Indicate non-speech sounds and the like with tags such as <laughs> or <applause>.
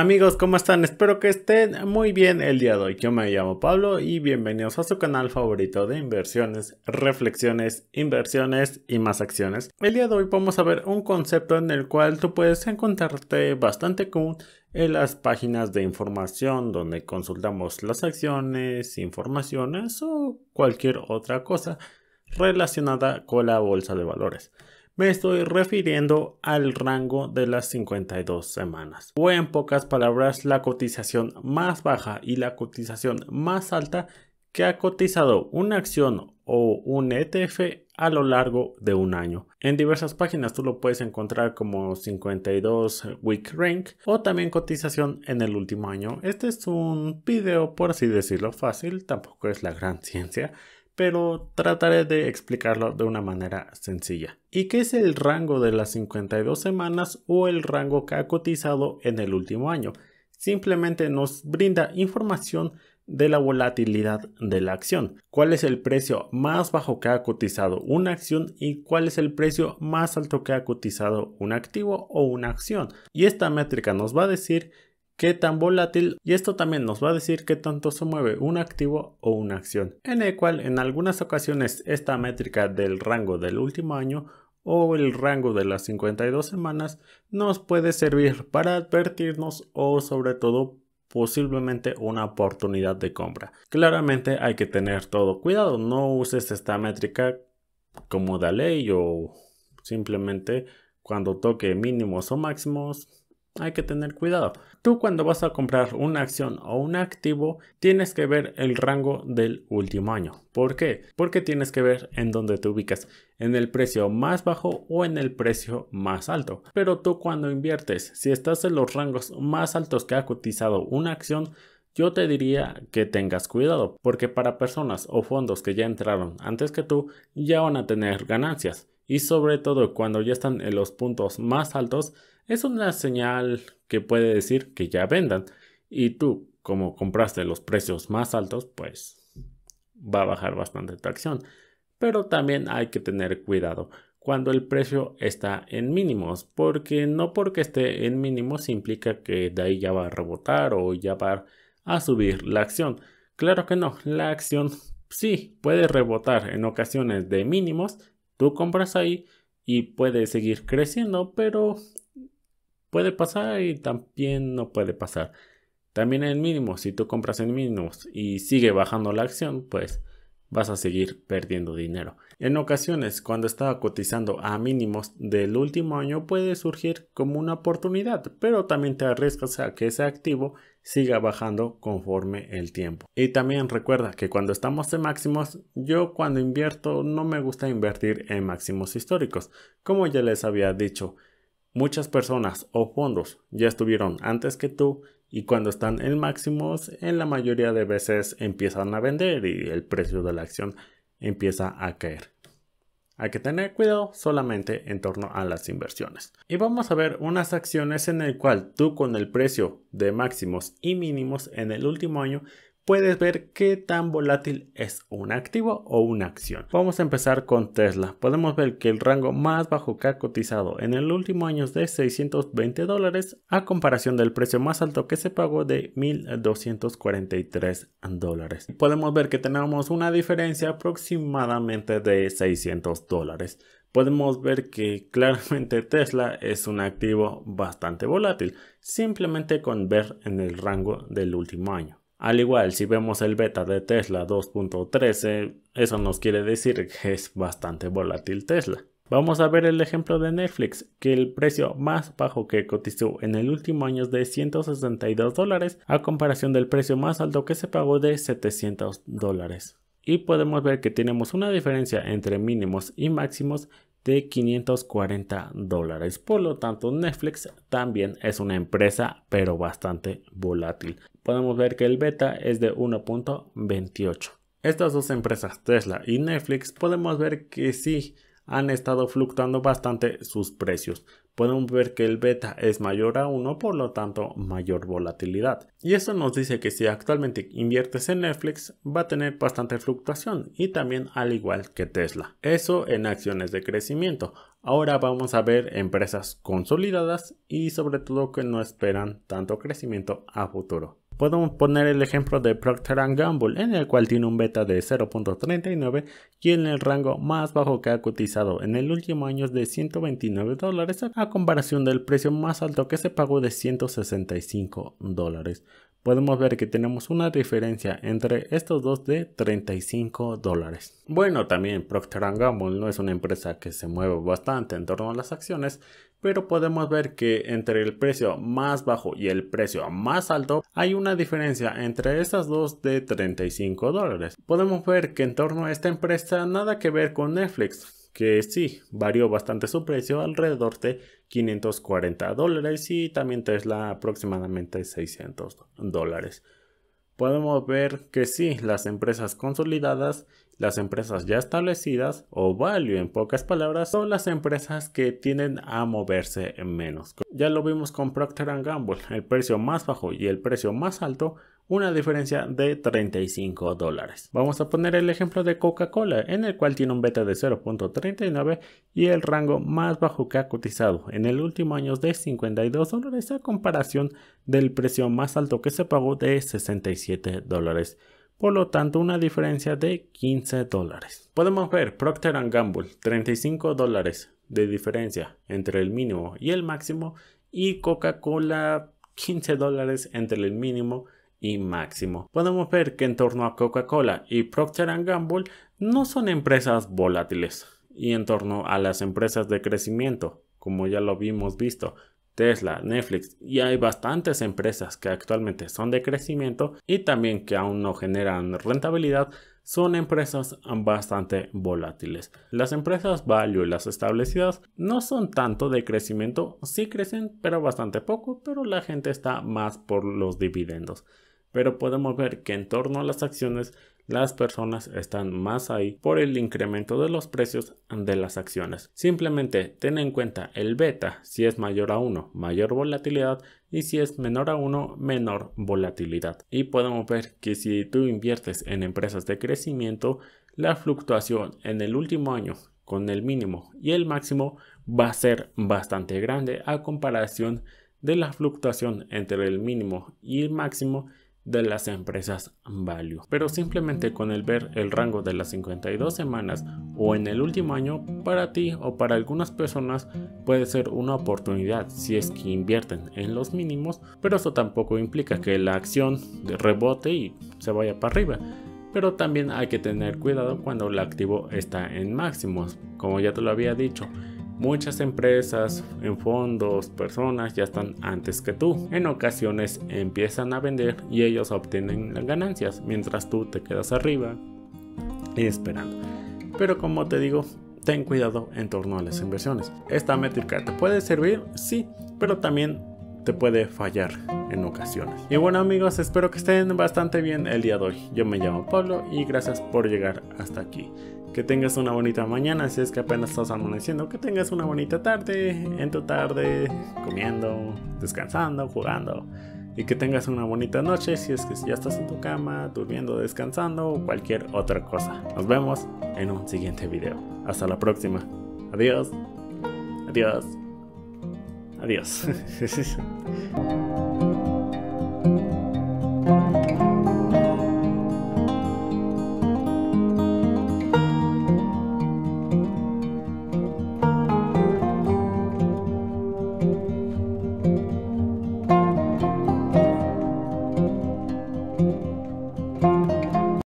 Amigos, ¿cómo están? Espero que estén muy bien el día de hoy. Yo me llamo Pablo y bienvenidos a su canal favorito de inversiones, reflexiones, inversiones y más acciones. El día de hoy vamos a ver un concepto en el cual tú puedes encontrarte bastante común en las páginas de información donde consultamos las acciones, informaciones o cualquier otra cosa relacionada con la bolsa de valores. Me estoy refiriendo al rango de las 52 semanas, o en pocas palabras la cotización más baja y la cotización más alta que ha cotizado una acción o un ETF a lo largo de un año. En diversas páginas tú lo puedes encontrar como 52 Week Rank o también cotización en el último año. Este es un video, por así decirlo, fácil, tampoco es la gran ciencia pero trataré de explicarlo de una manera sencilla. ¿Y qué es el rango de las 52 semanas o el rango que ha cotizado en el último año? Simplemente nos brinda información de la volatilidad de la acción. ¿Cuál es el precio más bajo que ha cotizado una acción y cuál es el precio más alto que ha cotizado un activo o una acción? Y esta métrica nos va a decir qué tan volátil y esto también nos va a decir qué tanto se mueve un activo o una acción, en el cual en algunas ocasiones esta métrica del rango del último año o el rango de las 52 semanas nos puede servir para advertirnos o sobre todo posiblemente una oportunidad de compra. Claramente hay que tener todo cuidado, no uses esta métrica como de ley o simplemente cuando toque mínimos o máximos hay que tener cuidado. Tú cuando vas a comprar una acción o un activo, tienes que ver el rango del último año. ¿Por qué? Porque tienes que ver en dónde te ubicas, en el precio más bajo o en el precio más alto. Pero tú cuando inviertes, si estás en los rangos más altos que ha cotizado una acción, yo te diría que tengas cuidado, porque para personas o fondos que ya entraron antes que tú, ya van a tener ganancias y sobre todo cuando ya están en los puntos más altos es una señal que puede decir que ya vendan y tú como compraste los precios más altos pues va a bajar bastante tu acción pero también hay que tener cuidado cuando el precio está en mínimos, porque no porque esté en mínimos implica que de ahí ya va a rebotar o ya va a subir la acción. Claro que no, la acción sí puede rebotar en ocasiones de mínimos Tú compras ahí y puede seguir creciendo, pero puede pasar y también no puede pasar. También en mínimos, si tú compras en mínimos y sigue bajando la acción, pues vas a seguir perdiendo dinero. En ocasiones, cuando estaba cotizando a mínimos del último año, puede surgir como una oportunidad, pero también te arriesgas a que ese activo siga bajando conforme el tiempo. Y también recuerda que cuando estamos en máximos, yo cuando invierto no me gusta invertir en máximos históricos. Como ya les había dicho, muchas personas o fondos ya estuvieron antes que tú y cuando están en máximos, en la mayoría de veces empiezan a vender y el precio de la acción empieza a caer. Hay que tener cuidado solamente en torno a las inversiones. Y vamos a ver unas acciones en el cual tú con el precio de máximos y mínimos en el último año puedes ver qué tan volátil es un activo o una acción. Vamos a empezar con Tesla. Podemos ver que el rango más bajo que ha cotizado en el último año es de 620 dólares a comparación del precio más alto que se pagó de 1243 dólares. Podemos ver que tenemos una diferencia aproximadamente de 600 dólares podemos ver que claramente Tesla es un activo bastante volátil, simplemente con ver en el rango del último año. Al igual, si vemos el beta de Tesla 2.13, eso nos quiere decir que es bastante volátil Tesla. Vamos a ver el ejemplo de Netflix, que el precio más bajo que cotizó en el último año es de 162 dólares, a comparación del precio más alto que se pagó de 700 dólares. Y podemos ver que tenemos una diferencia entre mínimos y máximos de 540 dólares. Por lo tanto, Netflix también es una empresa, pero bastante volátil podemos ver que el beta es de 1.28. Estas dos empresas, Tesla y Netflix, podemos ver que sí han estado fluctuando bastante sus precios. Podemos ver que el beta es mayor a 1, por lo tanto mayor volatilidad. Y eso nos dice que si actualmente inviertes en Netflix va a tener bastante fluctuación y también al igual que Tesla. Eso en acciones de crecimiento. Ahora vamos a ver empresas consolidadas y sobre todo que no esperan tanto crecimiento a futuro. Podemos poner el ejemplo de Procter Gamble, en el cual tiene un beta de 0.39 y en el rango más bajo que ha cotizado en el último año es de 129 dólares a comparación del precio más alto que se pagó de 165 dólares podemos ver que tenemos una diferencia entre estos dos de 35 dólares. Bueno, también Procter Gamble no es una empresa que se mueve bastante en torno a las acciones, pero podemos ver que entre el precio más bajo y el precio más alto hay una diferencia entre estas dos de 35 dólares. Podemos ver que en torno a esta empresa nada que ver con Netflix, que sí, varió bastante su precio, alrededor de 540 dólares y también Tesla aproximadamente 600 dólares. Podemos ver que sí, las empresas consolidadas, las empresas ya establecidas o value en pocas palabras son las empresas que tienden a moverse menos. Ya lo vimos con Procter Gamble, el precio más bajo y el precio más alto una diferencia de 35 dólares. Vamos a poner el ejemplo de Coca-Cola, en el cual tiene un beta de 0.39 y el rango más bajo que ha cotizado en el último año es de 52 dólares a comparación del precio más alto que se pagó de 67 dólares por lo tanto una diferencia de 15 dólares. Podemos ver Procter Gamble, 35 dólares de diferencia entre el mínimo y el máximo y Coca-Cola 15 dólares entre el mínimo y máximo. Podemos ver que en torno a Coca-Cola y Procter Gamble no son empresas volátiles y en torno a las empresas de crecimiento, como ya lo vimos visto, Tesla, Netflix y hay bastantes empresas que actualmente son de crecimiento y también que aún no generan rentabilidad, son empresas bastante volátiles. Las empresas value, las establecidas, no son tanto de crecimiento, sí crecen, pero bastante poco, pero la gente está más por los dividendos pero podemos ver que en torno a las acciones las personas están más ahí por el incremento de los precios de las acciones. Simplemente ten en cuenta el beta, si es mayor a 1, mayor volatilidad y si es menor a 1, menor volatilidad. Y podemos ver que si tú inviertes en empresas de crecimiento, la fluctuación en el último año con el mínimo y el máximo va a ser bastante grande a comparación de la fluctuación entre el mínimo y el máximo de las empresas value. Pero simplemente con el ver el rango de las 52 semanas o en el último año, para ti o para algunas personas puede ser una oportunidad si es que invierten en los mínimos, pero eso tampoco implica que la acción rebote y se vaya para arriba pero también hay que tener cuidado cuando el activo está en máximos, como ya te lo había dicho. Muchas empresas, en fondos, personas ya están antes que tú. En ocasiones empiezan a vender y ellos obtienen las ganancias mientras tú te quedas arriba y esperando. Pero como te digo, ten cuidado en torno a las inversiones. Esta métrica te puede servir, sí, pero también te puede fallar en ocasiones. Y bueno amigos, espero que estén bastante bien el día de hoy. Yo me llamo Pablo y gracias por llegar hasta aquí. Que tengas una bonita mañana, si es que apenas estás amaneciendo. Que tengas una bonita tarde, en tu tarde, comiendo, descansando, jugando. Y que tengas una bonita noche, si es que ya estás en tu cama, durmiendo, descansando o cualquier otra cosa. Nos vemos en un siguiente video. Hasta la próxima. Adiós. Adiós. Adiós. <laughs>